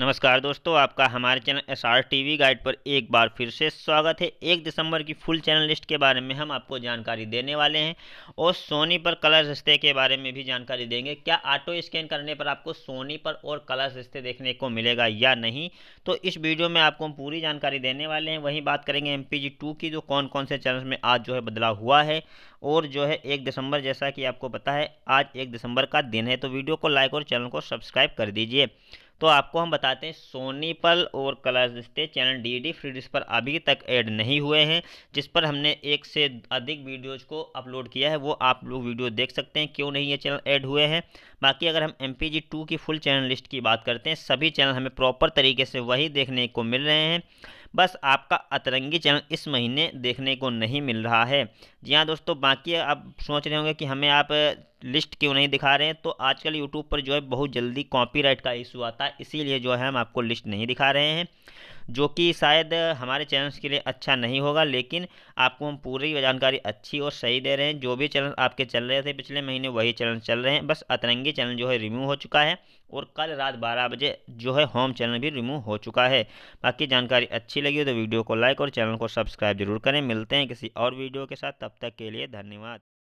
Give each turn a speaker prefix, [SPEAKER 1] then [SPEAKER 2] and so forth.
[SPEAKER 1] नमस्कार दोस्तों आपका हमारे channel S R T V guide पर एक बार फिर से स्वागत है एक दिसंबर की फुल चैनल लिस्ट के बारे में हम आपको जानकारी देने वाले हैं और सोनी पर कलर रिश्ते के बारे में भी जानकारी देंगे क्या ऑटो स्कैन करने पर आपको सोनी पर और कलर रिश्ते देखने को मिलेगा या नहीं तो इस वीडियो में आपको हम पूरी जानकारी देने वाले हैं वहीं बात करेंगे एम पी जी टू की जो कौन कौन से चैनल में आज जो है बदलाव हुआ है और जो है एक दिसंबर जैसा कि आपको पता है आज एक दिसंबर का दिन है तो वीडियो को लाइक और चैनल को सब्सक्राइब कर दीजिए तो आपको हम बताते हैं सोनीपल और Colors Rishtey channel D D free dish पर अभी तक ऐड नहीं हुए हैं जिस पर हमने एक से अधिक वीडियोज़ को अपलोड किया है वो आप लोग वीडियो देख सकते हैं क्यों नहीं ये चैनल ऐड हुए हैं बाकी अगर हम एम पी जी टू की फुल चैनल लिस्ट की बात करते हैं सभी चैनल हमें प्रॉपर तरीके से वही देखने को मिल रहे हैं बस आपका अतरंगी चैनल इस महीने देखने को नहीं मिल रहा है जी हाँ दोस्तों बाकी आप सोच रहे होंगे कि हमें आप लिस्ट क्यों नहीं दिखा रहे हैं तो आजकल यूट्यूब पर जो है बहुत जल्दी कॉपीराइट का इशू आता है इसीलिए जो है हम आपको लिस्ट नहीं दिखा रहे हैं जो कि शायद हमारे चैनल्स के लिए अच्छा नहीं होगा लेकिन आपको हम पूरी जानकारी अच्छी और सही दे रहे हैं जो भी चैनल आपके चल रहे थे पिछले महीने वही चैनल चल रहे हैं बस अतरंगी चैनल जो है रिमूव हो चुका है और कल रात बारह बजे जो है होम चैनल भी रिमूव हो चुका है बाकी जानकारी अच्छी लगी हो तो वीडियो को लाइक और चैनल को सब्सक्राइब जरूर करें मिलते हैं किसी और वीडियो के साथ तब तक के लिए धन्यवाद